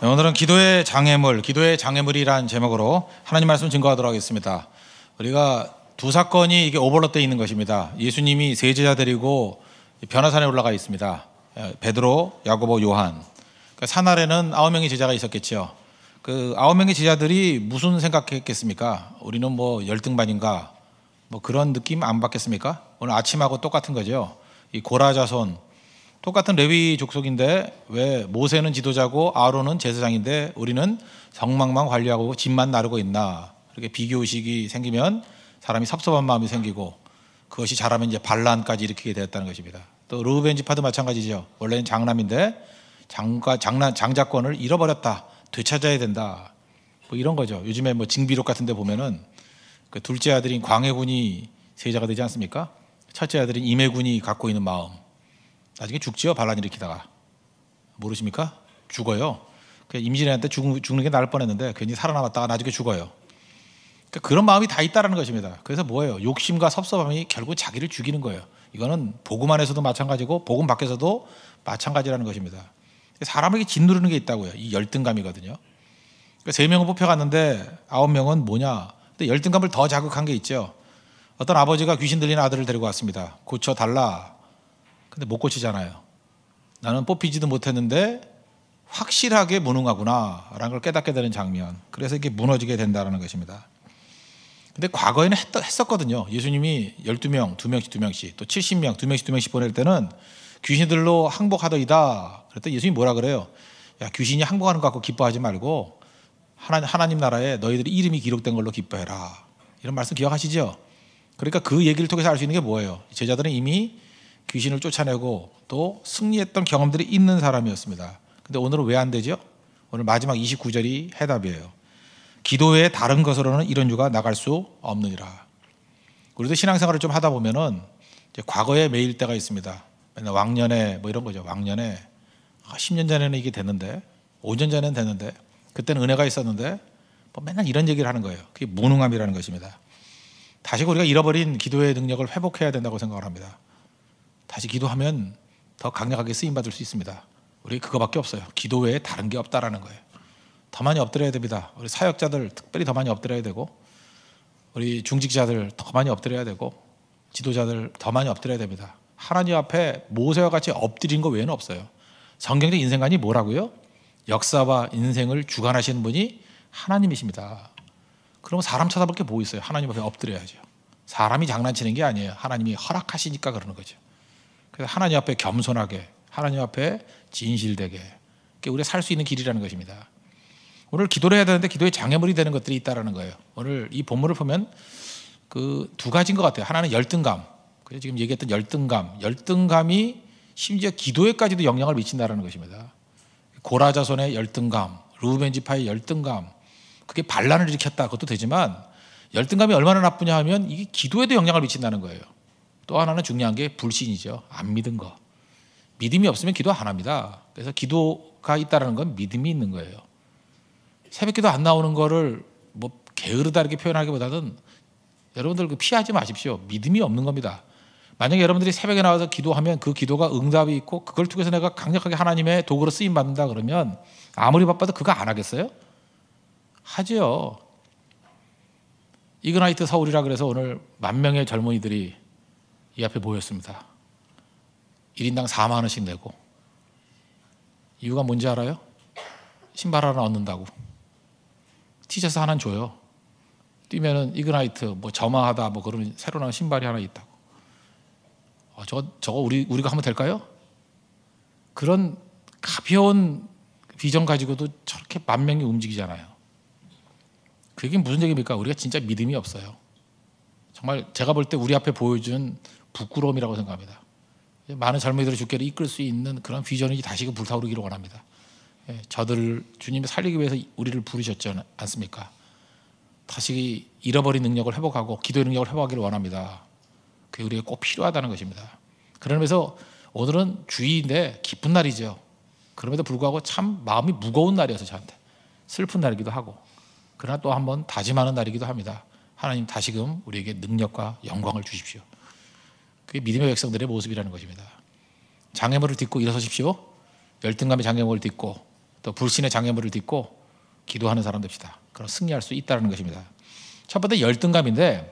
네, 오늘은 기도의 장애물, 기도의 장애물이란 제목으로 하나님 말씀 증거하도록 하겠습니다. 우리가 두 사건이 이게 오버롯되어 있는 것입니다. 예수님이 세 제자 데리고 변화산에 올라가 있습니다. 예, 베드로, 야고보, 요한. 산 그러니까 아래는 아홉 명의 제자가 있었겠죠그 아홉 명의 제자들이 무슨 생각했겠습니까? 우리는 뭐 열등반인가? 뭐 그런 느낌 안 받겠습니까? 오늘 아침하고 똑같은 거죠. 이 고라자손 똑같은 레위 족속인데 왜 모세는 지도자고 아론은 제사장인데 우리는 성막만 관리하고 집만 나르고 있나 이렇게 비교 의식이 생기면 사람이 섭섭한 마음이 생기고 그것이 자라면 이제 반란까지 일으키게 되었다는 것입니다. 또 르우벤 지파도 마찬가지죠. 원래는 장남인데 장가 장난 장자권을 잃어버렸다 되찾아야 된다 뭐 이런 거죠. 요즘에 뭐 징비록 같은데 보면은 그 둘째 아들인 광해군이 세자가 되지 않습니까? 첫째 아들인 임해군이 갖고 있는 마음. 나중에 죽지요 반란 일으키다가 모르십니까? 죽어요. 그 임진왜란때 죽는, 게 나을 뻔했는데 괜히 살아남았다가 나중에 죽어요. 그러니까 그런 마음이 다 있다라는 것입니다. 그래서 뭐예요? 욕심과 섭섭함이 결국 자기를 죽이는 거예요. 이거는 복음 안에서도 마찬가지고 복음 밖에서도 마찬가지라는 것입니다. 사람에게 짓누르는 게 있다고요. 이 열등감이거든요. 그러니까 세 명은 뽑혀갔는데 아홉 명은 뭐냐? 근데 열등감을 더 자극한 게 있죠. 어떤 아버지가 귀신 들린 아들을 데리고 왔습니다. 고쳐 달라. 근데 못 고치잖아요. 나는 뽑히지도 못했는데 확실하게 무능하구나라는 걸 깨닫게 되는 장면. 그래서 이게 무너지게 된다는 것입니다. 근데 과거에는 했, 었거든요 예수님이 12명, 2명씩 2명씩 또 70명, 2명씩 2명씩 보낼 때는 귀신들로 항복하더이다. 그랬더니 예수님이 뭐라 그래요? 야, 귀신이 항복하는 것같고 기뻐하지 말고 하나, 하나님 나라에 너희들이 이름이 기록된 걸로 기뻐해라. 이런 말씀 기억하시죠? 그러니까 그 얘기를 통해서 알 수 있는 게 뭐예요? 제자들은 이미 귀신을 쫓아내고 또 승리했던 경험들이 있는 사람이었습니다. 근데 오늘은 왜 안 되죠? 오늘 마지막 29절이 해답이에요. 기도 외에 다른 것으로는 이런 유가 나갈 수 없느니라. 우리도 신앙생활을 좀 하다 보면은 과거에 매일 때가 있습니다. 맨날 왕년에 뭐 이런 거죠. 왕년에 아, 10년 전에는 이게 됐는데, 5년 전에는 됐는데, 그때는 은혜가 있었는데, 뭐 맨날 이런 얘기를 하는 거예요. 그게 무능함이라는 것입니다. 다시 우리가 잃어버린 기도의 능력을 회복해야 된다고 생각을 합니다. 다시 기도하면 더 강력하게 쓰임 받을 수 있습니다. 우리 그거밖에 없어요. 기도 외에 다른 게 없다라는 거예요. 더 많이 엎드려야 됩니다. 우리 사역자들 특별히 더 많이 엎드려야 되고 우리 중직자들 더 많이 엎드려야 되고 지도자들 더 많이 엎드려야 됩니다. 하나님 앞에 모세와 같이 엎드린 거 외에는 없어요. 성경적 인생관이 뭐라고요? 역사와 인생을 주관하시는 분이 하나님이십니다. 그럼 사람 쳐다볼 게 뭐 있어요? 하나님 앞에 엎드려야죠. 사람이 장난치는 게 아니에요. 하나님이 허락하시니까 그러는 거죠. 그래서 하나님 앞에 겸손하게, 하나님 앞에 진실되게. 그게 우리가 살 수 있는 길이라는 것입니다. 오늘 기도를 해야 되는데 기도에 장애물이 되는 것들이 있다는 거예요. 오늘 이 본문을 보면 그 두 가지인 것 같아요. 하나는 열등감. 그래서 지금 얘기했던 열등감, 열등감이 심지어 기도에까지도 영향을 미친다는 것입니다. 고라 자손의 열등감, 루벤 지파의 열등감, 그게 반란을 일으켰다 그것도 되지만 열등감이 얼마나 나쁘냐 하면 이게 기도에도 영향을 미친다는 거예요. 또 하나는 중요한 게 불신이죠. 안 믿은 거. 믿음이 없으면 기도 안 합니다. 그래서 기도가 있다는건 믿음이 있는 거예요. 새벽기도 안 나오는 거를 뭐 게으르다 이렇게 표현하기보다는 여러분들 그 피하지 마십시오. 믿음이 없는 겁니다. 만약에 여러분들이 새벽에 나와서 기도하면 그 기도가 응답이 있고 그걸 통해서 내가 강력하게 하나님의 도구로 쓰임 받는다 그러면 아무리 바빠도 그거 안 하겠어요? 하지요. 이그나이트 서울이라 그래서 오늘 만 명의 젊은이들이 이 앞에 모였습니다. 1인당 4만 원씩 내고 이유가 뭔지 알아요? 신발 하나 얻는다고 티셔츠 하나 줘요. 뛰면은 이그나이트 뭐 점화하다 뭐그면 새로 나온 신발이 하나 있다고. 어, 저 저거 우리 우리가 하면 될까요? 그런 가벼운 비전 가지고도 저렇게 만 명이 움직이잖아요. 그게 무슨 얘기입니까? 우리가 진짜 믿음이 없어요. 정말 제가 볼 때 우리 앞에 보여준 부끄러움이라고 생각합니다. 예, 많은 젊은이들을 주께로 이끌 수 있는 그런 비전이 다시금 그 불타오르기를 원합니다. 예, 저들을 주님이 살리기 위해서 우리를 부르셨지 않습니까? 다시 잃어버린 능력을 회복하고 기도의 능력을 회복하기를 원합니다. 그게 우리에게 꼭 필요하다는 것입니다. 그러면서 오늘은 주의인데 기쁜 날이죠. 그럼에도 불구하고 참 마음이 무거운 날이어서 저한테 슬픈 날이기도 하고 그러나 또 한 번 다짐하는 날이기도 합니다. 하나님 다시금 우리에게 능력과 영광을 주십시오. 그게 믿음의 백성들의 모습이라는 것입니다. 장애물을 딛고 일어서십시오. 열등감의 장애물을 딛고 또 불신의 장애물을 딛고 기도하는 사람 됩시다. 그럼 승리할 수 있다는 것입니다. 첫 번째 열등감인데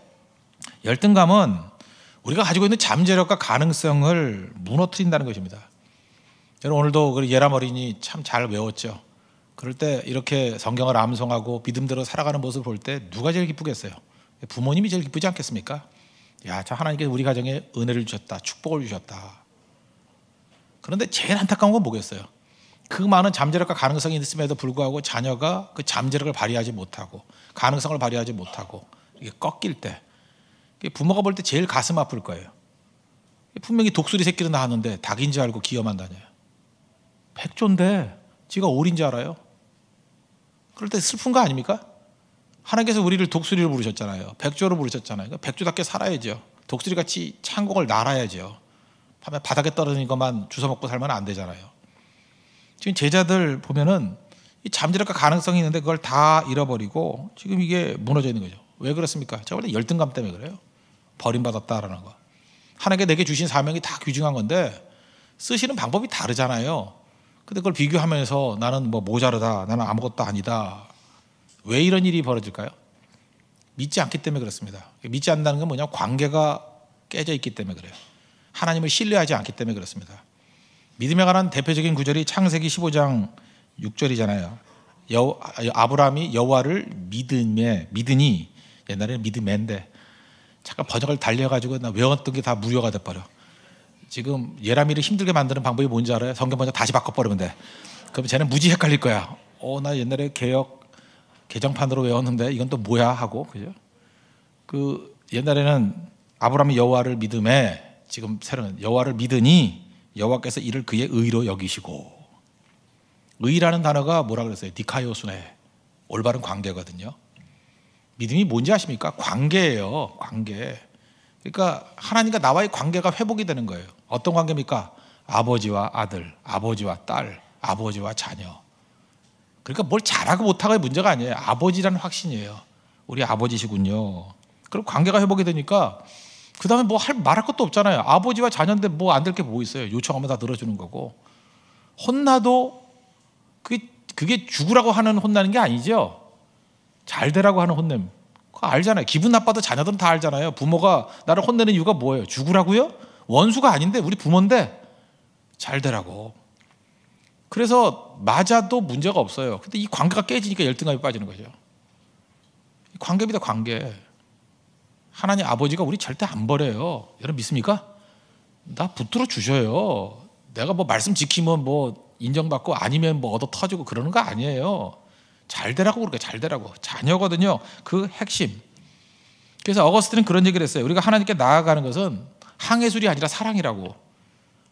열등감은 우리가 가지고 있는 잠재력과 가능성을 무너뜨린다는 것입니다. 여러분 오늘도 그 예람 어린이 참잘 외웠죠. 그럴 때 이렇게 성경을 암송하고 믿음대로 살아가는 모습을 볼 때 누가 제일 기쁘겠어요? 부모님이 제일 기쁘지 않겠습니까? 야, 저 하나님께서 우리 가정에 은혜를 주셨다, 축복을 주셨다. 그런데 제일 안타까운 건 뭐겠어요? 그 많은 잠재력과 가능성이 있음에도 불구하고 자녀가 그 잠재력을 발휘하지 못하고 가능성을 발휘하지 못하고 이게 꺾일 때 부모가 볼 때 제일 가슴 아플 거예요. 분명히 독수리 새끼를 낳았는데 닭인 줄 알고 기어한 다녀요. 백조인데 지가 오린 줄 알아요. 그럴 때 슬픈 거 아닙니까? 하나님께서 우리를 독수리로 부르셨잖아요. 백조로 부르셨잖아요. 그러니까 백조답게 살아야죠. 독수리 같이 창공을 날아야죠. 밤에 바닥에 떨어진 것만 주워 먹고 살면 안 되잖아요. 지금 제자들 보면은 잠재력과 가능성이 있는데 그걸 다 잃어버리고 지금 이게 무너져 있는 거죠. 왜 그렇습니까? 제가 원래 열등감 때문에 그래요. 버림받았다라는 거. 하나님께 내게 주신 사명이 다 귀중한 건데 쓰시는 방법이 다르잖아요. 근데 그걸 비교하면서 나는 뭐 모자르다, 나는 아무것도 아니다, 왜 이런 일이 벌어질까요? 믿지 않기 때문에 그렇습니다. 믿지 않는다는 건 뭐냐? 관계가 깨져 있기 때문에 그래요. 하나님을 신뢰하지 않기 때문에 그렇습니다. 믿음에 관한 대표적인 구절이 창세기 15장 6절이잖아요. 여, 아브라함이 여호와를 믿음에 믿으니 옛날에는 믿음인데 잠깐 번역을 달려가지고 나 외웠던 게 다 무효가 돼버려. 지금 예람이를 힘들게 만드는 방법이 뭔지 알아요? 성경 번역 다시 바꿔버리면 돼. 그럼 쟤는 무지 헷갈릴 거야. 어, 나 옛날에 개혁 개정판으로 외웠는데 이건 또 뭐야 하고 그죠? 그 옛날에는 아브라함이 여호와를 믿음에 지금 새로는 여호와를 믿으니 여호와께서 이를 그의 의로 여기시고 의라는 단어가 뭐라 그랬어요? 디카요순의 올바른 관계거든요. 믿음이 뭔지 아십니까? 관계예요. 관계. 그러니까 하나님과 나와의 관계가 회복이 되는 거예요. 어떤 관계입니까? 아버지와 아들, 아버지와 딸, 아버지와 자녀. 그러니까 뭘 잘하고 못하고의 문제가 아니에요. 아버지라는 확신이에요. 우리 아버지시군요. 그럼 관계가 회복이 되니까 그 다음에 뭐 할 말할 것도 없잖아요. 아버지와 자녀인데 뭐 안 될 게뭐 뭐 있어요. 요청하면 다 들어주는 거고 혼나도 그게 그게 죽으라고 하는 혼나는 게 아니죠. 잘 되라고 하는 혼냄. 그거 알잖아요. 기분 나빠도 자녀들은 다 알잖아요. 부모가 나를 혼내는 이유가 뭐예요? 죽으라고요? 원수가 아닌데 우리 부모인데 잘 되라고. 그래서 맞아도 문제가 없어요. 근데 이 관계가 깨지니까 열등감이 빠지는 거죠. 관계입니다, 관계. 하나님 아버지가 우리 절대 안 버려요. 여러분 믿습니까? 나 붙들어 주셔요. 내가 뭐 말씀 지키면 뭐 인정받고 아니면 뭐 얻어 터지고 그러는 거 아니에요. 잘 되라고 그렇게 잘 되라고 자녀거든요. 그 핵심. 그래서 어거스틴은 그런 얘기를 했어요. 우리가 하나님께 나아가는 것은 항해술이 아니라 사랑이라고.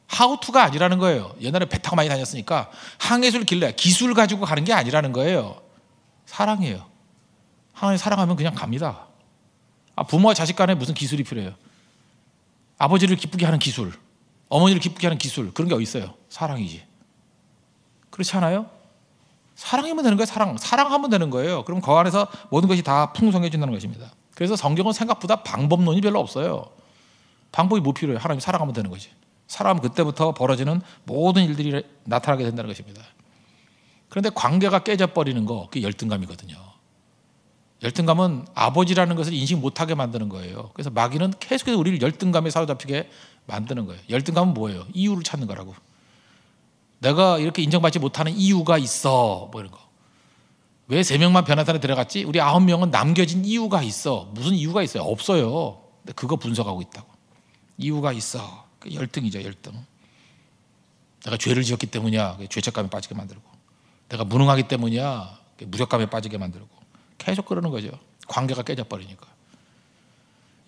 하우투가 아니라는 거예요. 옛날에 배 타고 많이 다녔으니까 항해술 길래 기술 가지고 가는 게 아니라는 거예요. 사랑이에요. 하나님 사랑하면 그냥 갑니다. 아, 부모와 자식 간에 무슨 기술이 필요해요? 아버지를 기쁘게 하는 기술, 어머니를 기쁘게 하는 기술 그런 게 어디 있어요? 사랑이지. 그렇지 않아요? 사랑이면 되는 거예요. 사랑, 사랑하면 되는 거예요. 그럼 그 안에서 모든 것이 다 풍성해진다는 것입니다. 그래서 성경은 생각보다 방법론이 별로 없어요. 방법이 뭐 필요해요? 하나님 사랑하면 되는 거지. 사람 그때부터 벌어지는 모든 일들이 나타나게 된다는 것입니다. 그런데 관계가 깨져버리는 거, 그게 열등감이거든요. 열등감은 아버지라는 것을 인식 못하게 만드는 거예요. 그래서 마귀는 계속해서 우리를 열등감에 사로잡히게 만드는 거예요. 열등감은 뭐예요? 이유를 찾는 거라고. 내가 이렇게 인정받지 못하는 이유가 있어. 뭐 이런 거. 왜 세 명만 변화산에 들어갔지? 우리 아홉 명은 남겨진 이유가 있어. 무슨 이유가 있어요? 없어요. 근데 그거 분석하고 있다고. 이유가 있어. 그 열등이죠, 열등. 내가 죄를 지었기 때문이야. 죄책감에 빠지게 만들고. 내가 무능하기 때문이야. 무력감에 빠지게 만들고. 계속 그러는 거죠. 관계가 깨져버리니까.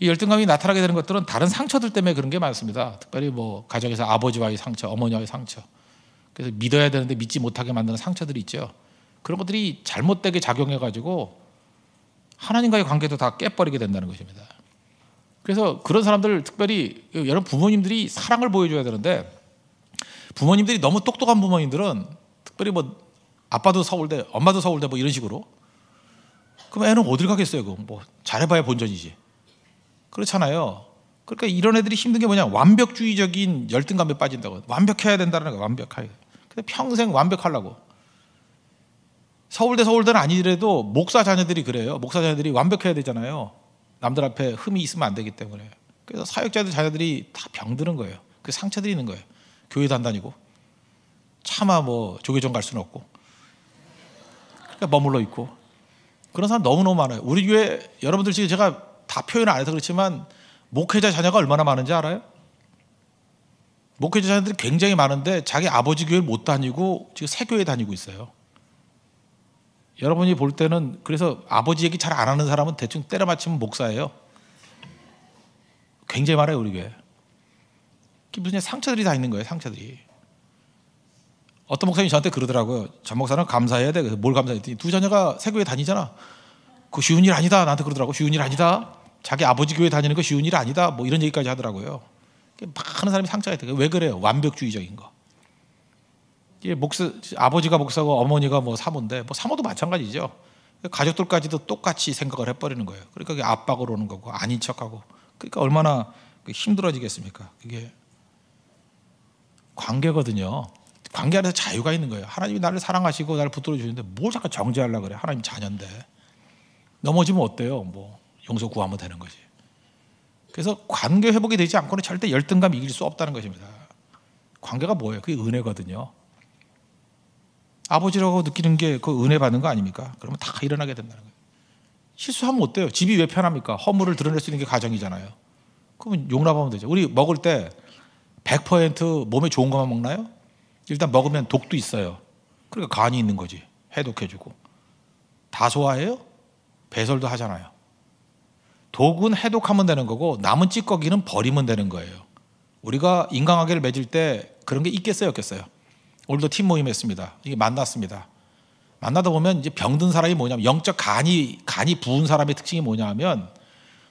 이 열등감이 나타나게 되는 것들은 다른 상처들 때문에 그런 게 많습니다. 특별히 뭐 가정에서 아버지와의 상처, 어머니와의 상처. 그래서 믿어야 되는데 믿지 못하게 만드는 상처들이 있죠. 그런 것들이 잘못되게 작용해 가지고 하나님과의 관계도 다 깨버리게 된다는 것입니다. 그래서 그런 사람들 특별히 여러분 부모님들이 사랑을 보여줘야 되는데 부모님들이 너무 똑똑한 부모님들은 특별히 뭐 아빠도 서울대, 엄마도 서울대 뭐 이런 식으로 그럼 애는 어딜 가겠어요? 그뭐 잘해봐야 본전이지. 그렇잖아요. 그러니까 이런 애들이 힘든 게 뭐냐? 완벽주의적인 열등감에 빠진다고. 완벽해야 된다는 거 완벽하게. 근데 평생 완벽하려고. 서울대 서울대는 아니더라도 목사 자녀들이 그래요. 목사 자녀들이 완벽해야 되잖아요. 남들 앞에 흠이 있으면 안 되기 때문에 그래서 사역자들 자녀들이 다 병드는 거예요. 그 상처들이 있는 거예요. 교회도 안 다니고 차마 뭐 조계종 갈 수는 없고 그러니까 머물러 있고 그런 사람 너무너무 많아요. 우리 교회 여러분들 지금 제가 다 표현을 안 해서 그렇지만 목회자 자녀가 얼마나 많은지 알아요? 목회자 자녀들이 굉장히 많은데 자기 아버지 교회를 못 다니고 지금 새 교회 다니고 있어요. 여러분이 볼 때는 그래서 아버지 얘기 잘 안 하는 사람은 대충 때려 맞히면 목사예요. 굉장히 많아요 우리 교회. 무슨 상처들이 다 있는 거예요 상처들이. 어떤 목사님이 저한테 그러더라고요. 전 목사는 감사해야 돼. 뭘 감사했더니 두 자녀가 새 교회 다니잖아. 그 쉬운 일 아니다. 나한테 그러더라고. 쉬운 일 아니다. 자기 아버지 교회 다니는 거 쉬운 일 아니다. 뭐 이런 얘기까지 하더라고요. 많은 사람이 상처가 있다. 왜 그래요? 완벽주의적인 거. 목사 아버지가 목사고 어머니가 뭐 사모인데 뭐 사모도 마찬가지죠. 가족들까지도 똑같이 생각을 해버리는 거예요. 그러니까 그게 압박으로 오는 거고 아닌 척하고 그러니까 얼마나 그 힘들어지겠습니까? 그게 관계거든요. 관계 안에서 자유가 있는 거예요. 하나님이 나를 사랑하시고 나를 붙들어 주는데 뭘 자꾸 정죄하려 그래? 하나님 자녀인데 넘어지면 어때요? 뭐 용서 구하면 되는 거지. 그래서 관계 회복이 되지 않고는 절대 열등감 이길 수 없다는 것입니다. 관계가 뭐예요? 그게 은혜거든요. 아버지라고 느끼는 게 그 은혜 받는 거 아닙니까? 그러면 다 일어나게 된다는 거예요. 실수하면 어때요? 집이 왜 편합니까? 허물을 드러낼 수 있는 게 가정이잖아요. 그러면 용납하면 되죠. 우리 먹을 때 100% 몸에 좋은 것만 먹나요? 일단 먹으면 독도 있어요. 그러니까 간이 있는 거지. 해독해주고. 다 소화해요? 배설도 하잖아요. 독은 해독하면 되는 거고 남은 찌꺼기는 버리면 되는 거예요. 우리가 인간관계를 맺을 때 그런 게 있겠어요, 없겠어요? 오늘도 팀 모임했습니다. 이게 만났습니다. 만나다 보면 이제 병든 사람이 뭐냐면 영적 간이 간이 부은 사람의 특징이 뭐냐면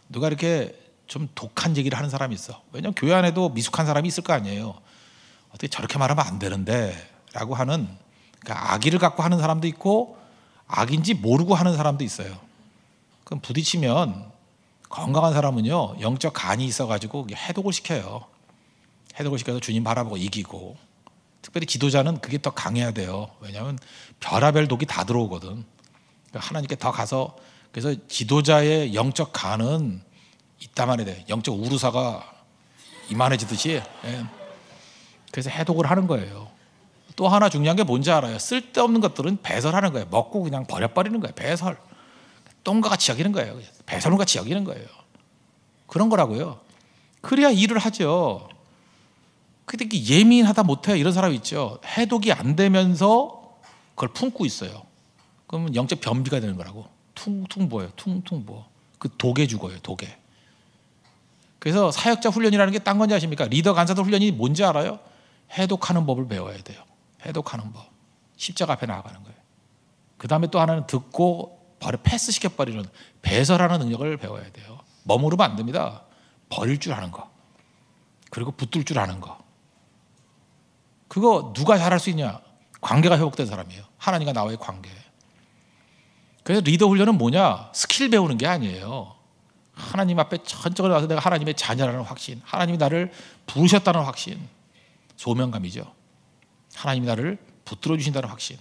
누가 이렇게 좀 독한 얘기를 하는 사람이 있어. 왜냐면 교회 안에도 미숙한 사람이 있을 거 아니에요. 어떻게 저렇게 말하면 안 되는데라고 하는 그러니까 악의를 갖고 하는 사람도 있고 악인지 모르고 하는 사람도 있어요. 그럼 부딪히면 건강한 사람은요 영적 간이 있어가지고 해독을 시켜요. 해독을 시켜서 주님 바라보고 이기고 특별히 기도자는 그게 더 강해야 돼요. 왜냐하면 별하별 독이 다 들어오거든. 그러니까 하나님께 더 가서 그래서 지도자의 영적 간은 있다 말이 돼. 영적 우루사가 이만해지듯이. 예. 그래서 해독을 하는 거예요. 또 하나 중요한 게 뭔지 알아요? 쓸데없는 것들은 배설하는 거예요. 먹고 그냥 버려버리는 거예요. 배설. 똥과 같이 여기는 거예요. 배설과 같이 여기는 거예요. 그런 거라고요. 그래야 일을 하죠. 근데 예민하다 못해 이런 사람 있죠. 해독이 안 되면서 그걸 품고 있어요. 그러면 영적 변비가 되는 거라고. 퉁퉁 보여요. 퉁퉁 보여. 그 독에 죽어요. 독에. 그래서 사역자 훈련이라는 게 딴 건지 아십니까? 리더 간사들 훈련이 뭔지 알아요? 해독하는 법을 배워야 돼요. 해독하는 법. 십자가 앞에 나아가는 거예요. 그 다음에 또 하나는 듣고 바로 패스시켜버리는 배설하는 능력을 배워야 돼요. 머무르면 안 됩니다. 버릴 줄 아는 거. 그리고 붙들 줄 아는 거. 그거 누가 잘할 수 있냐? 관계가 회복된 사람이에요. 하나님과 나와의 관계. 그래서 리더 훈련은 뭐냐? 스킬 배우는 게 아니에요. 하나님 앞에 천적으로 와서 내가 하나님의 자녀라는 확신, 하나님이 나를 부르셨다는 확신, 소명감이죠. 하나님이 나를 붙들어 주신다는 확신.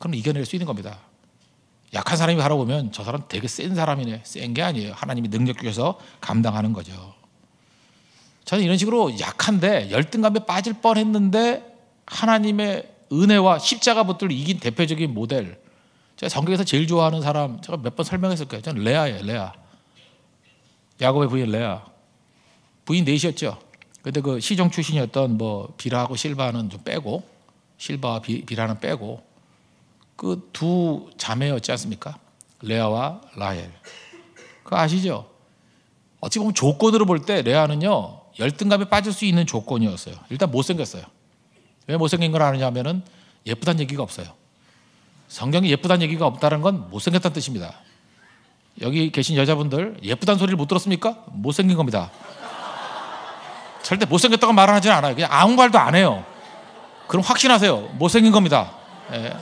그럼 이겨낼 수 있는 겁니다. 약한 사람이 바라보면 저 사람 되게 센 사람이네. 센 게 아니에요. 하나님이 능력 주셔서 감당하는 거죠. 저는 이런 식으로 약한데 열등감에 빠질 뻔했는데 하나님의 은혜와 십자가 붙들 이긴 대표적인 모델. 제가 성경에서 제일 좋아하는 사람 제가 몇 번 설명했을 거예요. 저는 레아예요. 레아. 야곱의 부인 레아. 부인 넷이었죠. 근데 그 시종 출신이었던 뭐 비라하고 실바는 좀 빼고 실바와 비, 비라는 빼고 그 두 자매였지 않습니까? 레아와 라헬. 그 아시죠? 어찌 보면 조건으로 볼 때 레아는요 열등감에 빠질 수 있는 조건이었어요. 일단 못생겼어요. 왜 못생긴 걸 아느냐 하면은 예쁘단 얘기가 없어요. 성경에 예쁘단 얘기가 없다는 건 못생겼다는 뜻입니다. 여기 계신 여자분들 예쁘단 소리를 못 들었습니까? 못생긴 겁니다. 절대 못생겼다고 말을 하진 않아요. 그냥 아무 말도 안 해요. 그럼 확신하세요. 못생긴 겁니다. 예.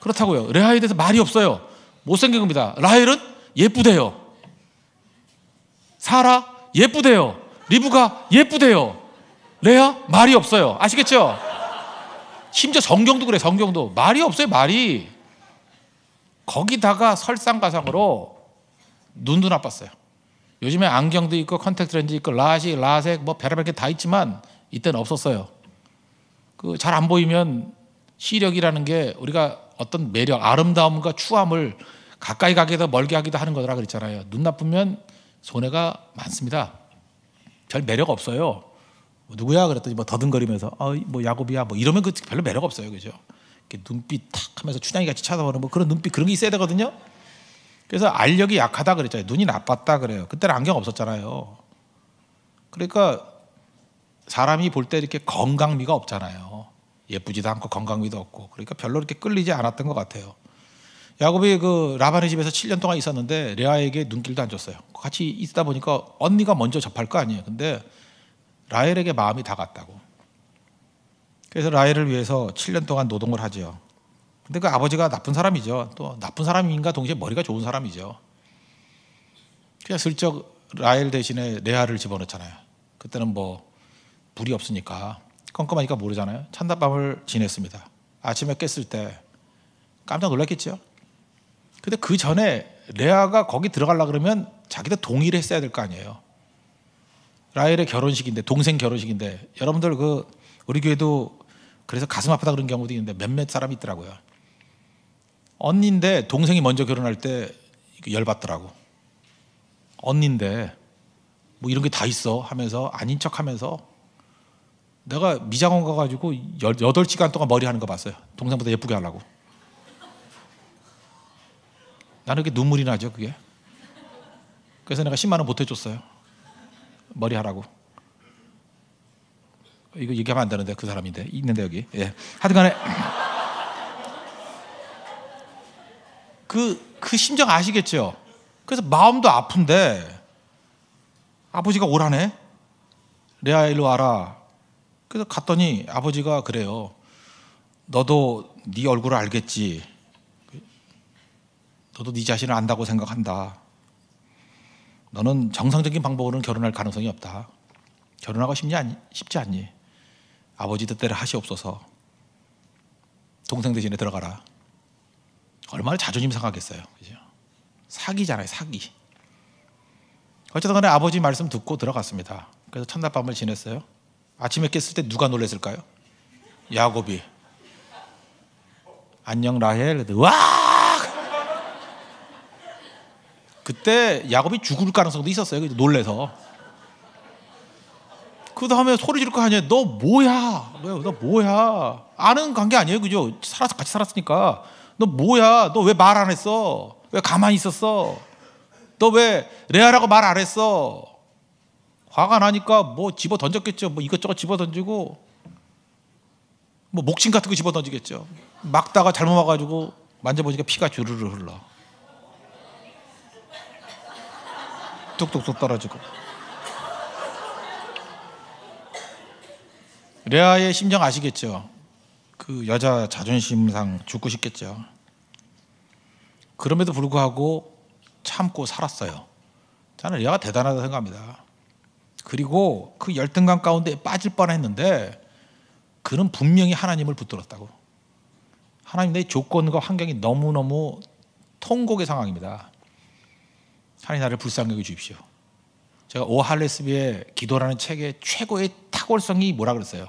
그렇다고요. 레하에 대해서 말이 없어요. 못생긴 겁니다. 라헬은 예쁘대요. 사라 예쁘대요. 리브가 예쁘대요. 레아 말이 없어요. 아시겠죠? 심지어 성경도 그래. 성경도 말이 없어요. 말이 거기다가 설상가상으로 눈도 나빴어요. 요즘에 안경도 있고 컨택트 렌즈 있고 라시, 라섹 뭐 별의별 게다 있지만 이때는 없었어요. 그 잘 안 보이면 시력이라는 게 우리가 어떤 매력, 아름다움과 추함을 가까이 가기도 멀게 하기도 하는 거더라 그랬잖아요. 눈 나쁘면 손해가 많습니다. 별 매력 없어요. 뭐 누구야 그랬더니 뭐 더듬거리면서 어뭐 야곱이야 뭐 이러면 그 별로 매력 없어요, 그죠? 눈빛 탁 하면서 춘향이 같이 쳐다보는 뭐 그런 눈빛 그런 게 있어야 되거든요. 그래서 알력이 약하다 그랬잖아요. 눈이 나빴다 그래요. 그때는 안경 없었잖아요. 그러니까 사람이 볼 때 이렇게 건강미가 없잖아요. 예쁘지도 않고 건강미도 없고 그러니까 별로 이렇게 끌리지 않았던 것 같아요. 야곱이 그 라반의 집에서 7년 동안 있었는데 레아에게 눈길도 안 줬어요. 같이 있다 보니까 언니가 먼저 접할 거 아니에요. 근데 라엘에게 마음이 다 갔다고. 그래서 라엘을 위해서 7년 동안 노동을 하지요. 근데 그 아버지가 나쁜 사람이죠. 또 나쁜 사람인가 동시에 머리가 좋은 사람이죠. 그냥 슬쩍 라엘 대신에 레아를 집어넣잖아요. 그때는 뭐 불이 없으니까 껌껌하니까 모르잖아요. 찬낮밤을 지냈습니다. 아침에 깼을 때 깜짝 놀랐겠죠. 근데 그 전에 레아가 거기 들어가려 그러면 자기도 동의를 했어야 될 거 아니에요. 라헬의 결혼식인데 동생 결혼식인데 여러분들 그 우리 교회도 그래서 가슴 아프다 그런 경우도 있는데 몇몇 사람이 있더라고요. 언니인데 동생이 먼저 결혼할 때 열받더라고. 언니인데 뭐 이런 게 다 있어 하면서 아닌 척하면서 내가 미장원 가가지고 8시간 동안 머리 하는 거 봤어요. 동생보다 예쁘게 하려고. 나는 그게 눈물이 나죠, 그게. 그래서 내가 10만 원못해줬어요 머리 하라고. 이거 얘기하면 안 되는데 그 사람인데 있는데 여기. 예. 하여튼간에 그그 그 심정 아시겠죠? 그래서 마음도 아픈데 아버지가 오라네. 레아 일로 와라. 그래서 갔더니 아버지가 그래요. 너도 네 얼굴을 알겠지. 너도 네 자신을 안다고 생각한다. 너는 정상적인 방법으로는 결혼할 가능성이 없다. 결혼하고 싶지 않니? 쉽지 않니? 아버지 뜻대로 하시옵소서. 동생 대신에 들어가라. 얼마나 자존심 상하겠어요. 그죠? 사기잖아요, 사기. 어쨌든 간에 아버지 말씀 듣고 들어갔습니다. 그래서 첫날 밤을 지냈어요. 아침에 깼을 때 누가 놀랬을까요? 야곱이. 안녕 라헬. 와! 그때 야곱이 죽을 가능성도 있었어요. 놀래서. 그 다음에 소리 지를 거 아니야. 너 뭐야? 뭐야? 너 뭐야? 아는 관계 아니에요, 그죠? 살아서 같이 살았으니까. 너 뭐야? 너 왜 말 안 했어? 왜 가만히 있었어? 너 왜 레아라고 말 안 했어? 화가 나니까 뭐 집어 던졌겠죠. 뭐 이것저것 집어 던지고 뭐 목침 같은 거 집어 던지겠죠. 막다가 잘못 와가지고 만져보니까 피가 주르르 흘러. 뚝뚝뚝 떨어지고 레아의 심정 아시겠죠? 그 여자 자존심상 죽고 싶겠죠. 그럼에도 불구하고 참고 살았어요. 저는 레아가 대단하다 생각합니다. 그리고 그 열등감 가운데 빠질 뻔했는데 그는 분명히 하나님을 붙들었다고. 하나님 내 조건과 환경이 너무너무 통곡의 상황입니다. 하나님 나를 불쌍히 여 주십시오. 제가 오할레스비의 기도라는 책의 최고의 탁월성이 뭐라 그랬어요?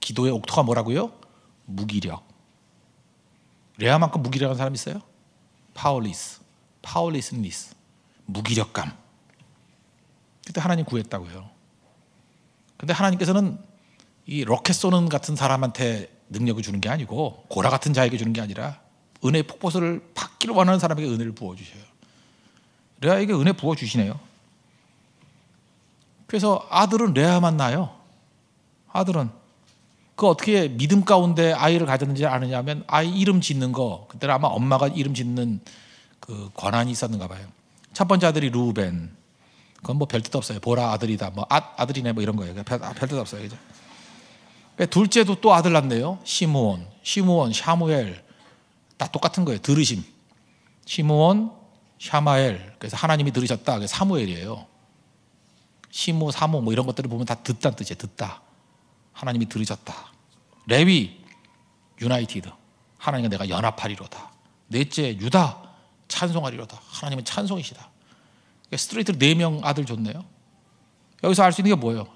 기도의 옥토가 뭐라고요? 무기력. 레아만큼 무기력한 사람 있어요? 파울리스. 파울리스는 스 무기력감. 그때 하나님 구했다고요. 근데 하나님께서는 이 로켓 쏘는 같은 사람한테 능력을 주는 게 아니고 고라 같은 자에게 주는 게 아니라 은혜 폭포수를 받기를 원하는 사람에게 은혜를 부어주셔요. 레아에게 은혜 부어 주시네요. 그래서 아들은 레아만 낳아요. 아들은 그 어떻게 믿음 가운데 아이를 가졌는지 아느냐면 아이 이름 짓는 거그때 아마 엄마가 이름 짓는 그 권한이 있었는가 봐요. 첫 번째 아들이 루벤. 그건 뭐 별 뜻 없어요. 보라 아들이다. 뭐 아, 아들이네 뭐 이런 거예요. 별뜻 아, 없어요. 그죠? 그 둘째도 또 아들 낳네요. 시므온, 시므온, 샤무엘 다 똑같은 거예요. 들으심. 시므온, 샤마엘 그래서 하나님이 들으셨다 그 사무엘이에요 시무 사무 뭐 이런 것들을 보면 다 듣단 뜻이에요 듣다 하나님이 들으셨다 레위 유나이티드 하나님과 내가 연합하리로다 넷째 유다 찬송하리로다 하나님은 찬송이시다 그러니까 스트레이트로 네명 아들 줬네요 여기서 알 수 있는 게 뭐예요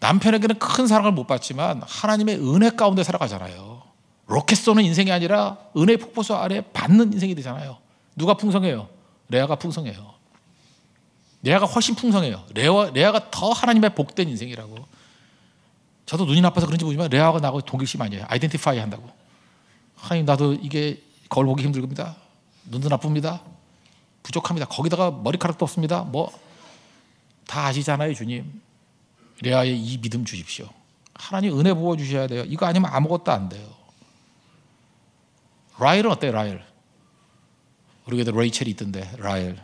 남편에게는 큰 사랑을 못 받지만 하나님의 은혜 가운데 살아가잖아요 로켓 쏘는 인생이 아니라 은혜 폭포수 아래 받는 인생이 되잖아요 누가 풍성해요? 레아가 풍성해요. 레아가 훨씬 풍성해요. 레아, 레아가 더 하나님의 복된 인생이라고. 저도 눈이 나빠서 그런지 모르지만 레아하 나하고 동일시 많이 해요. 아이덴티파이 한다고. 하나님 나도 이게 거울 보기 힘들겁니다. 눈도 나쁩니다. 부족합니다. 거기다가 머리카락도 없습니다. 뭐 다 아시잖아요, 주님. 레아의 이 믿음 주십시오. 하나님 은혜 부어 주셔야 돼요. 이거 아니면 아무것도 안 돼요. 라일은 어때요, 라일? 우리 게도 레이첼이 있던데 라엘.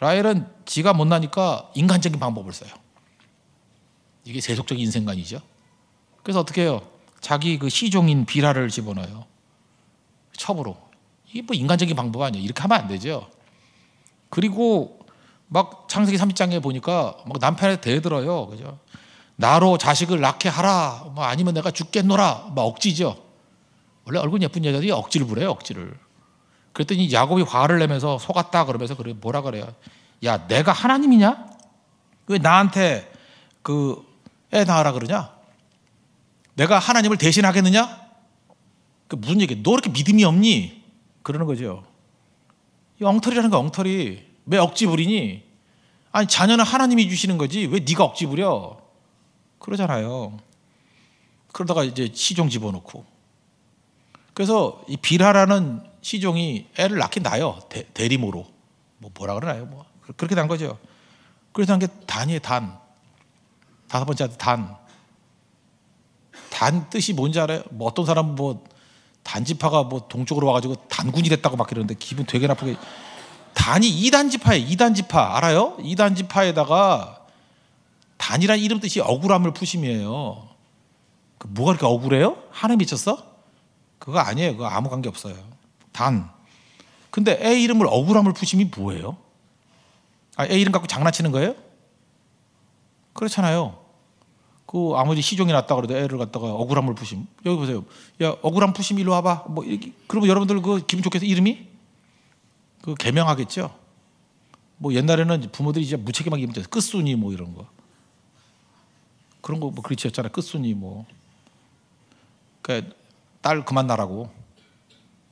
라엘은 지가 못나니까 인간적인 방법을 써요. 이게 세속적인 인생관이죠. 그래서 어떻게 해요? 자기 그 시종인 비라를 집어넣어요. 첩으로. 이게 뭐 인간적인 방법 아니에요. 이렇게 하면 안 되죠. 그리고 막 창세기 30장에 보니까 막남편에 대들어요. 그죠? 나로 자식을 낳게 하라. 뭐 아니면 내가 죽겠노라. 막 억지죠. 원래 얼굴 예쁜 여자들이 억지를 부려요. 억지를. 그랬더니 야곱이 화를 내면서 속았다 그러면서 그래 뭐라 그래요? 야 내가 하나님이냐? 왜 나한테 그애 낳으라 그러냐? 내가 하나님을 대신하겠느냐? 그 무슨 얘기? 너 이렇게 믿음이 없니? 그러는 거죠. 이 엉터리라는 거 엉터리. 왜 억지 부리니? 아니 자녀는 하나님이 주시는 거지 왜 네가 억지 부려? 그러잖아요. 그러다가 이제 시종 집어넣고. 그래서 이 비라라는 시종이 애를 낳긴 낳아요. 대, 대림으로. 뭐 뭐라 그러나요? 뭐 그, 그렇게 된 거죠. 그래서 한 게 단이에요, 단. 다섯 번째 단. 단 뜻이 뭔지 알아요? 뭐 어떤 사람은 뭐 단지파가 뭐 동쪽으로 와가지고 단군이 됐다고 막 이러는데 기분 되게 나쁘게. 단이 이단지파예요, 이단지파. 알아요? 이단지파에다가 단이란 이름 뜻이 억울함을 푸심이에요. 그 뭐가 그렇게 억울해요? 하나 미쳤어? 그거 아니에요. 그거 아무 관계 없어요. 단. 근데 애 이름을 억울함을 푸심이 뭐예요? 아, 애 이름 갖고 장난치는 거예요? 그렇잖아요. 그 아무리 시종이 났다 그래도 애를 갖다가 억울함을 푸심. 여기 보세요. 야, 억울함 푸심 일로 와봐. 뭐 이렇게. 그러면 여러분들 그 기분 좋게서 이름이 그 개명하겠죠. 뭐 옛날에는 부모들이 이제 무책임하게 이름 줬어요. 끝순이 뭐 이런 거. 그런 거 뭐 그렇지였잖아. 끝순이 뭐. 그딸 그러니까 그만 나라고.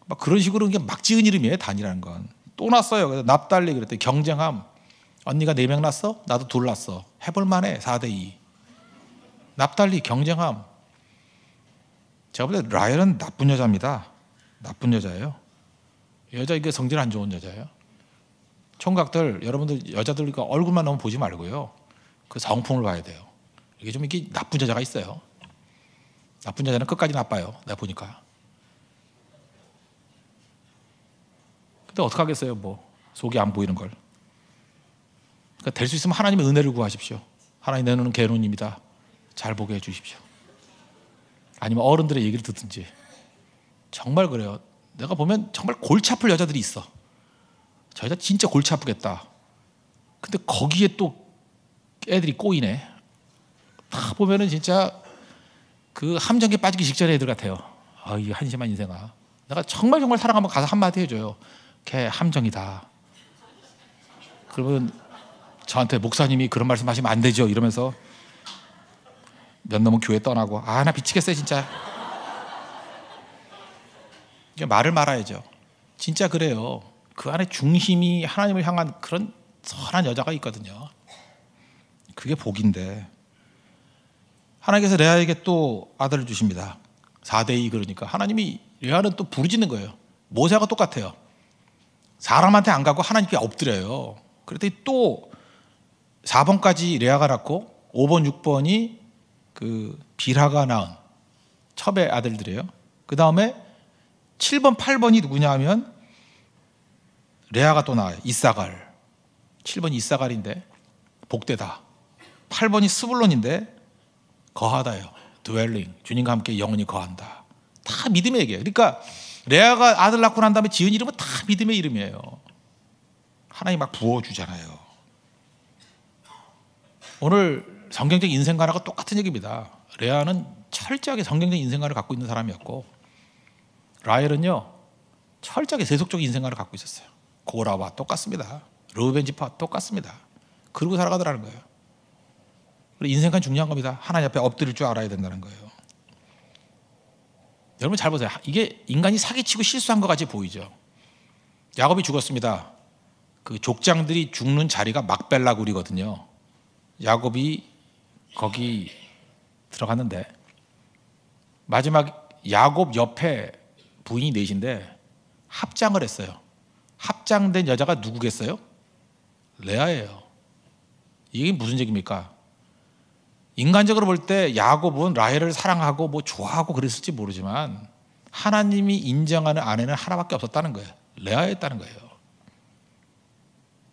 막 그런 식으로 막 지은 이름이에요. 단이라는 건. 또 났어요. 그래서 납달리 그랬더니 경쟁함. 언니가 네 명 났어? 나도 둘 났어. 해볼 만해. 4대 2. 납달리 경쟁함. 제가 볼 때 라헬은 나쁜 여자입니다. 나쁜 여자예요. 여자 이게 성질 안 좋은 여자예요. 총각들 여러분들 여자들 그러니까 얼굴만 너무 보지 말고요. 그 성품을 봐야 돼요. 이게 좀 이게 나쁜 여자가 있어요. 나쁜 여자는 끝까지 나빠요. 내가 보니까. 근데 어떡하겠어요, 뭐. 속이 안 보이는 걸. 그러니까 될수 있으면 하나님의 은혜를 구하십시오. 하나님 내놓는 개론입니다. 잘 보게 해주십시오. 아니면 어른들의 얘기를 듣든지. 정말 그래요. 내가 보면 정말 골치 아플 여자들이 있어. 저 여자 진짜 골치 아프겠다. 근데 거기에 또 애들이 꼬이네. 다 보면은 진짜 그 함정에 빠지기 직전의 애들 같아요. 아, 이 한심한 인생아. 내가 정말 정말 사랑하면 가서 한마디 해줘요. 걔 함정이다. 그러면 저한테 목사님이 그런 말씀 하시면 안 되죠. 이러면서 몇 놈은 교회 떠나고 아 나미치겠어 진짜. 말을 말아야죠. 진짜 그래요. 그 안에 중심이 하나님을 향한 그런 선한 여자가 있거든요. 그게 복인데 하나님께서 레아에게 또 아들을 주십니다. 4대2 그러니까 하나님이 레아는 또 부르짖는 거예요. 모세하 똑같아요. 사람한테 안 가고 하나님께 엎드려요. 그랬더니 또 4번까지 레아가 낳고 5번, 6번이 그 비라가 낳은 첩의 아들들이에요. 그 다음에 7번, 8번이 누구냐 하면 레아가 또 나와요. 이사갈. 7번이 이사갈인데 복되다. 8번이 스불론인데 거하다요. 드웰링. 주님과 함께 영원히 거한다. 다 믿음의 얘기예요. 그러니까 레아가 아들 낳고 난 다음에 지은 이름은 다 믿음의 이름이에요. 하나님 막 부어주잖아요. 오늘 성경적 인생관하고 똑같은 얘기입니다. 레아는 철저하게 성경적 인생관을 갖고 있는 사람이었고 라헬은요 철저하게 세속적인 생관을 갖고 있었어요. 고라와 똑같습니다. 르벤 지파 똑같습니다. 그러고 살아가더라는 거예요. 인생관 중요한 겁니다. 하나님 앞에 엎드릴 줄 알아야 된다는 거예요. 여러분 잘 보세요. 이게 인간이 사기치고 실수한 것 같이 보이죠. 야곱이 죽었습니다. 그 족장들이 죽는 자리가 막벨라굴이거든요. 야곱이 거기 들어갔는데 마지막 야곱 옆에 부인이 넷인데 합장을 했어요. 합장된 여자가 누구겠어요? 레아예요. 이게 무슨 얘기입니까? 인간적으로 볼 때 야곱은 라헬을 사랑하고 뭐 좋아하고 그랬을지 모르지만 하나님이 인정하는 아내는 하나밖에 없었다는 거예요. 레아였다는 거예요.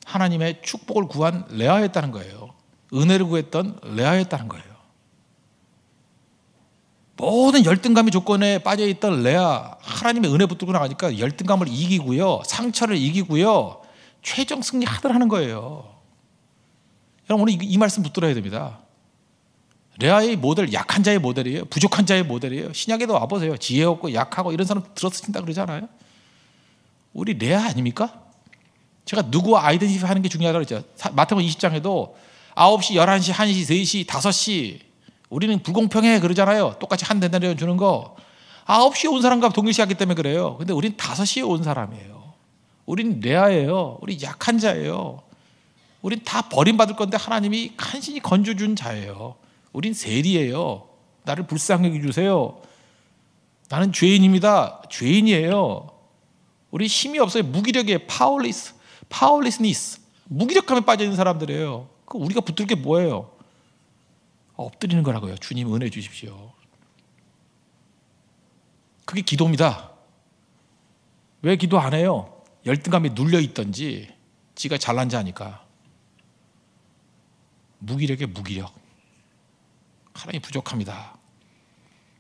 하나님의 축복을 구한 레아였다는 거예요. 은혜를 구했던 레아였다는 거예요. 모든 열등감이 조건에 빠져 있던 레아 하나님의 은혜 붙들고 나가니까 열등감을 이기고요, 상처를 이기고요, 최종 승리 하더라는 거예요. 여러분 오늘 이, 이 말씀 붙들어야 됩니다. 레아의 모델 약한 자의 모델이에요. 부족한 자의 모델이에요. 신약에도 와보세요. 지혜 없고 약하고 이런 사람 들어서신다 그러잖아요. 우리 레아 아닙니까? 제가 누구와 아이덴티티 하는 게 중요하다고 그랬죠. 마태복음 20장에도 9시, 11시, 1시, 3시, 5시 우리는 불공평해 그러잖아요. 똑같이 한 대나리온 주는 거. 9시에 온 사람과 동일시하기 때문에 그래요. 근데 우린 5시에 온 사람이에요. 우린 레아예요. 우리 약한 자예요. 우린 다 버림받을 건데 하나님이 간신히 건져준 자예요. 우린 셀리예요 나를 불쌍히 여주세요 나는 죄인입니다. 죄인이에요. 우리 힘이 없어요. 무기력에 파울리스, 파울리스니스. 무기력함에 빠져 있는 사람들이에요. 그 우리가 붙들 게 뭐예요? 엎드리는 거라고요. 주님 은혜 주십시오. 그게 기도입니다. 왜 기도 안 해요? 열등감에 눌려 있던지, 지가 잘난 자니까. 무기력에 무기력. 하나님 부족합니다.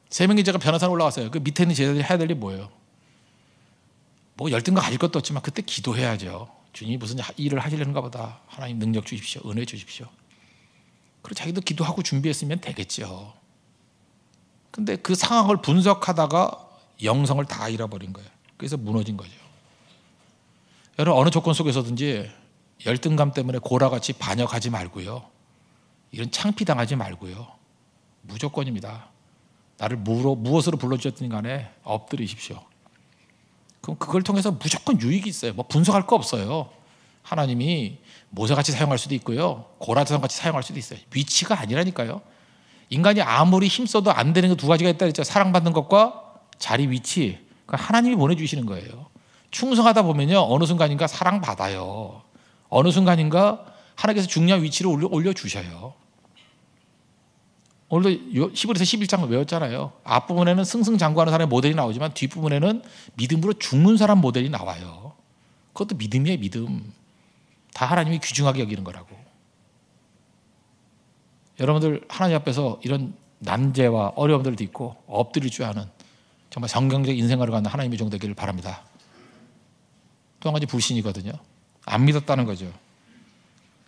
세 명이 제가 변호사 올라갔어요. 그 밑에 있는 제자들이 해야 될일 뭐예요? 뭐 열등감 가질 것도 없지만 그때 기도해야죠. 주님이 무슨 일을 하시려는가 보다. 하나님 능력 주십시오. 은혜 주십시오. 그리고 자기도 기도하고 준비했으면 되겠죠. 근데 그 상황을 분석하다가 영성을 다 잃어버린 거예요. 그래서 무너진 거죠. 여러분 어느 조건 속에서든지 열등감 때문에 고라같이 반역하지 말고요. 이런 창피당하지 말고요. 무조건입니다. 나를 무엇으로 불러주셨든 간에 엎드리십시오. 그럼 그걸 통해서 무조건 유익이 있어요. 뭐 분석할 거 없어요. 하나님이 모세같이 사용할 수도 있고요. 고라사상같이 사용할 수도 있어요. 위치가 아니라니까요. 인간이 아무리 힘써도 안 되는 그두 가지가 있다 했죠. 사랑받는 것과 자리 위치. 그 하나님이 보내주시는 거예요. 충성하다 보면요. 어느 순간인가 사랑받아요. 어느 순간인가 하나님께서 중요한 위치를 올려주셔요. 오늘도 히브리서 11장을 외웠잖아요. 앞부분에는 승승장구하는 사람의 모델이 나오지만 뒷부분에는 믿음으로 죽는 사람 모델이 나와요. 그것도 믿음이에요, 믿음. 다 하나님이 귀중하게 여기는 거라고. 여러분들 하나님 앞에서 이런 난제와 어려움들도 있고 엎드릴 줄 아는 정말 성경적 인생을 가는 하나님의 종 되기를 바랍니다. 또 한 가지 불신이거든요. 안 믿었다는 거죠.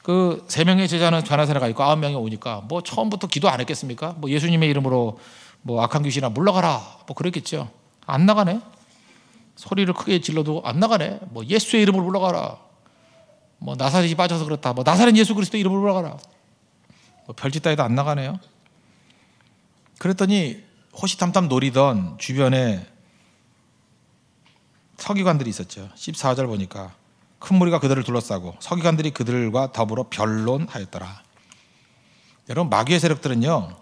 그세 명의 제자는 가나사에가 있고 아홉 명이 오니까 뭐 처음부터 기도 안 했겠습니까? 뭐 예수님의 이름으로 뭐 악한 귀신아 물러가라 뭐 그랬겠죠. 안 나가네. 소리를 크게 질러도 안 나가네. 뭐 예수의 이름으로 물러가라. 뭐 나사렛이 빠져서 그렇다. 뭐 나사렛 예수 그리스도 이름으로 물러가라. 뭐 별짓 따위도 안 나가네요. 그랬더니 호시탐탐 노리던 주변에 서기관들이 있었죠. 14절 보니까 큰 무리가 그들을 둘러싸고 서기관들이 그들과 더불어 변론하였더라. 여러분 마귀의 세력들은요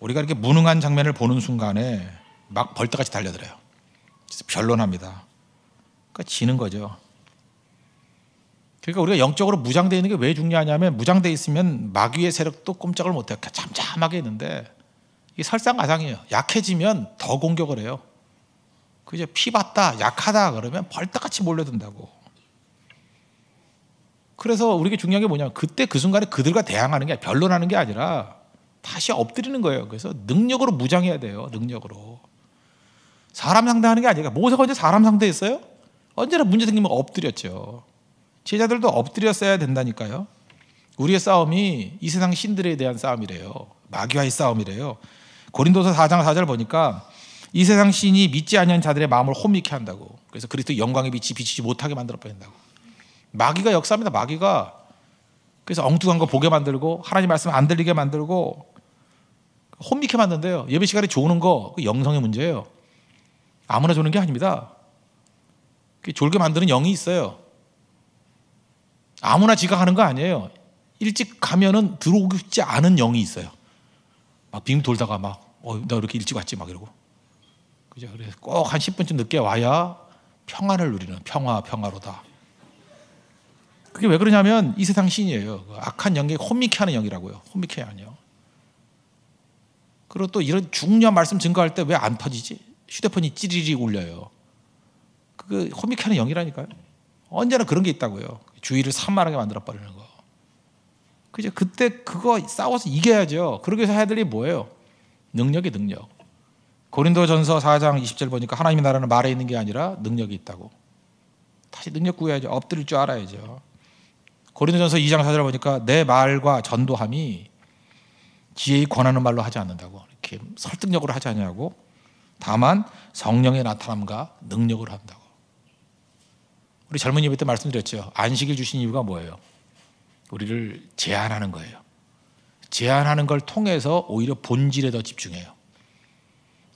우리가 이렇게 무능한 장면을 보는 순간에 막 벌떼같이 달려들어요. 그래서 변론합니다. 그러니까 지는 거죠. 그러니까 우리가 영적으로 무장되 있는 게 왜 중요하냐면 무장되 있으면 마귀의 세력도 꼼짝을 못해 잠잠하게 있는데 이 설상가상이에요. 약해지면 더 공격을 해요. 그 이제 피봤다, 약하다 그러면 벌떡같이 몰려든다고. 그래서 우리에게 중요한 게 뭐냐면 그때 그 순간에 그들과 대항하는 게 아니라 변론하는 게 아니라 다시 엎드리는 거예요. 그래서 능력으로 무장해야 돼요. 능력으로. 사람 상대하는 게 아니라 모세가 언제 사람 상대했어요? 언제나 문제 생기면 엎드렸죠. 제자들도 엎드렸어야 된다니까요. 우리의 싸움이 이 세상 신들에 대한 싸움이래요. 마귀와의 싸움이래요. 고린도서 4장 4절 보니까 이 세상 신이 믿지 아니한 자들의 마음을 혼미케 한다고. 그래서 그리스도 영광의 빛이 비치지 못하게 만들어 버린다고. 마귀가 역사입니다. 마귀가 그래서 엉뚱한 거 보게 만들고 하나님 말씀 안 들리게 만들고 혼미케 만든대요 예배 시간에 좋은 거 영성의 문제예요. 아무나 조는 게 아닙니다. 졸게 만드는 영이 있어요. 아무나 지각 하는 거 아니에요. 일찍 가면은 들어오고 싶지 않은 영이 있어요. 막 빙 돌다가 막, 어, 나 이렇게 일찍 왔지? 막 이러고. 그죠? 그래서 꼭 한 10분쯤 늦게 와야 평안을 누리는 평화, 평화로다. 그게 왜 그러냐면 이 세상 신이에요. 그 악한 영계 혼미케 하는 영이라고요. 혼미케 하는 영. 그리고 또 이런 중요한 말씀 증거할 때 왜 안터지지 휴대폰이 찌리릭 울려요. 그 혼미케 하는 영이라니까요. 언제나 그런 게 있다고요. 주의를 산만하게 만들어 버리는 거. 그죠? 그때 그거 싸워서 이겨야죠. 그러기 위해서 해야 될 일이 뭐예요? 능력이 능력. 고린도전서 4장 20절 보니까 하나님의 나라는 말에 있는 게 아니라 능력이 있다고. 다시 능력 구해야죠. 엎드릴 줄 알아야죠. 고린도전서 2장 4절 보니까 내 말과 전도함이 지혜의 권하는 말로 하지 않는다고 이렇게 설득력으로 하지 않냐고 다만 성령의 나타남과 능력으로 한다고 우리 젊은 이배때 말씀드렸죠 안식일 주신 이유가 뭐예요? 우리를 제한하는 거예요 제한하는 걸 통해서 오히려 본질에 더 집중해요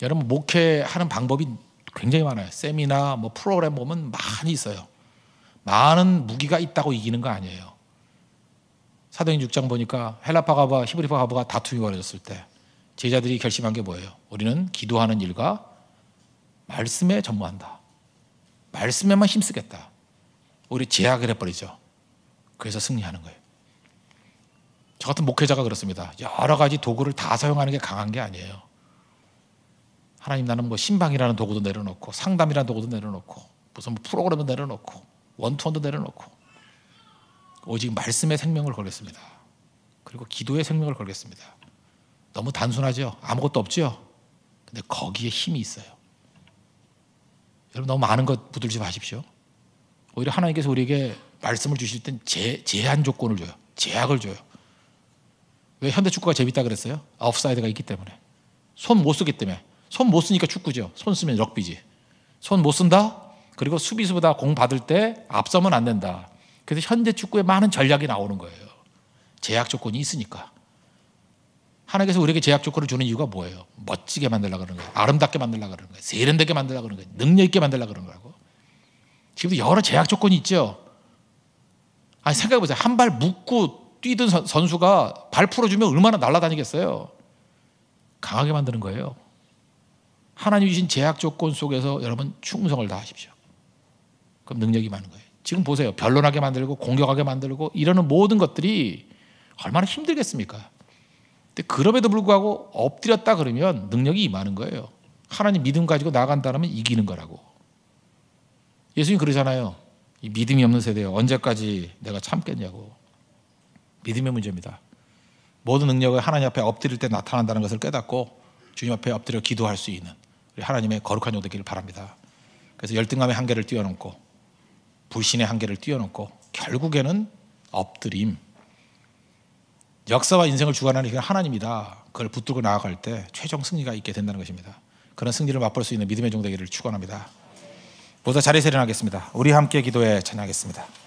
여러분 목회하는 방법이 굉장히 많아요 세미나 뭐 프로그램 보면 많이 있어요 많은 무기가 있다고 이기는 거 아니에요 사도행 6장 보니까 헬라파가와 히브리파가바가 다툼이 벌어졌을 때 제자들이 결심한 게 뭐예요? 우리는 기도하는 일과 말씀에 전무한다. 말씀에만 힘쓰겠다. 우리 제약을 해버리죠. 그래서 승리하는 거예요. 저 같은 목회자가 그렇습니다. 여러 가지 도구를 다 사용하는 게 강한 게 아니에요. 하나님 나는 뭐 신방이라는 도구도 내려놓고 상담이라는 도구도 내려놓고 무슨 뭐 프로그램도 내려놓고 원투원도 내려놓고 오직 말씀의 생명을 걸겠습니다. 그리고 기도의 생명을 걸겠습니다. 너무 단순하죠? 아무것도 없죠? 근데 거기에 힘이 있어요. 여러분 너무 많은 것 붙들지 마십시오. 오히려 하나님께서 우리에게 말씀을 주실 땐 제, 제한 조건을 줘요. 제약을 줘요. 왜 현대 축구가 재밌다 그랬어요? 아웃사이드가 있기 때문에. 손 못 쓰기 때문에. 손 못 쓰니까 축구죠. 손 쓰면 럭비지. 손 못 쓴다? 그리고 수비수보다 공 받을 때 앞서면 안 된다. 그래서 현대 축구에 많은 전략이 나오는 거예요. 제약 조건이 있으니까. 하나님께서 우리에게 제약 조건을 주는 이유가 뭐예요? 멋지게 만들라 그러는 거예요. 아름답게 만들라 그러는 거예요. 세련되게 만들라 그러는 거예요. 능력 있게 만들라 그러는 거라고. 지금도 여러 제약 조건이 있죠. 아니 생각해 보세요. 한 발 묶고 뛰던 선수가 발 풀어주면 얼마나 날아다니겠어요. 강하게 만드는 거예요. 하나님 주신 제약 조건 속에서 여러분 충성을 다하십시오. 그럼 능력이 많은 거예요. 지금 보세요. 변론하게 만들고 공격하게 만들고 이러는 모든 것들이 얼마나 힘들겠습니까? 근데 그럼에도 불구하고 엎드렸다 그러면 능력이 임하는 거예요. 하나님 믿음 가지고 나간다면 이기는 거라고. 예수님 그러잖아요. 믿음이 없는 세대에 언제까지 내가 참겠냐고. 믿음의 문제입니다. 모든 능력을 하나님 앞에 엎드릴 때 나타난다는 것을 깨닫고 주님 앞에 엎드려 기도할 수 있는 우리 하나님의 거룩한 용 되기를 바랍니다. 그래서 열등감의 한계를 뛰어넘고 불신의 한계를 뛰어넘고 결국에는 엎드림. 역사와 인생을 주관하는 하나님이다. 그걸 붙들고 나아갈 때 최종 승리가 있게 된다는 것입니다. 그런 승리를 맛볼 수 있는 믿음의 종되기를 축원합니다. 보다 자리에 세련하겠습니다. 우리 함께 기도해 찬양하겠습니다.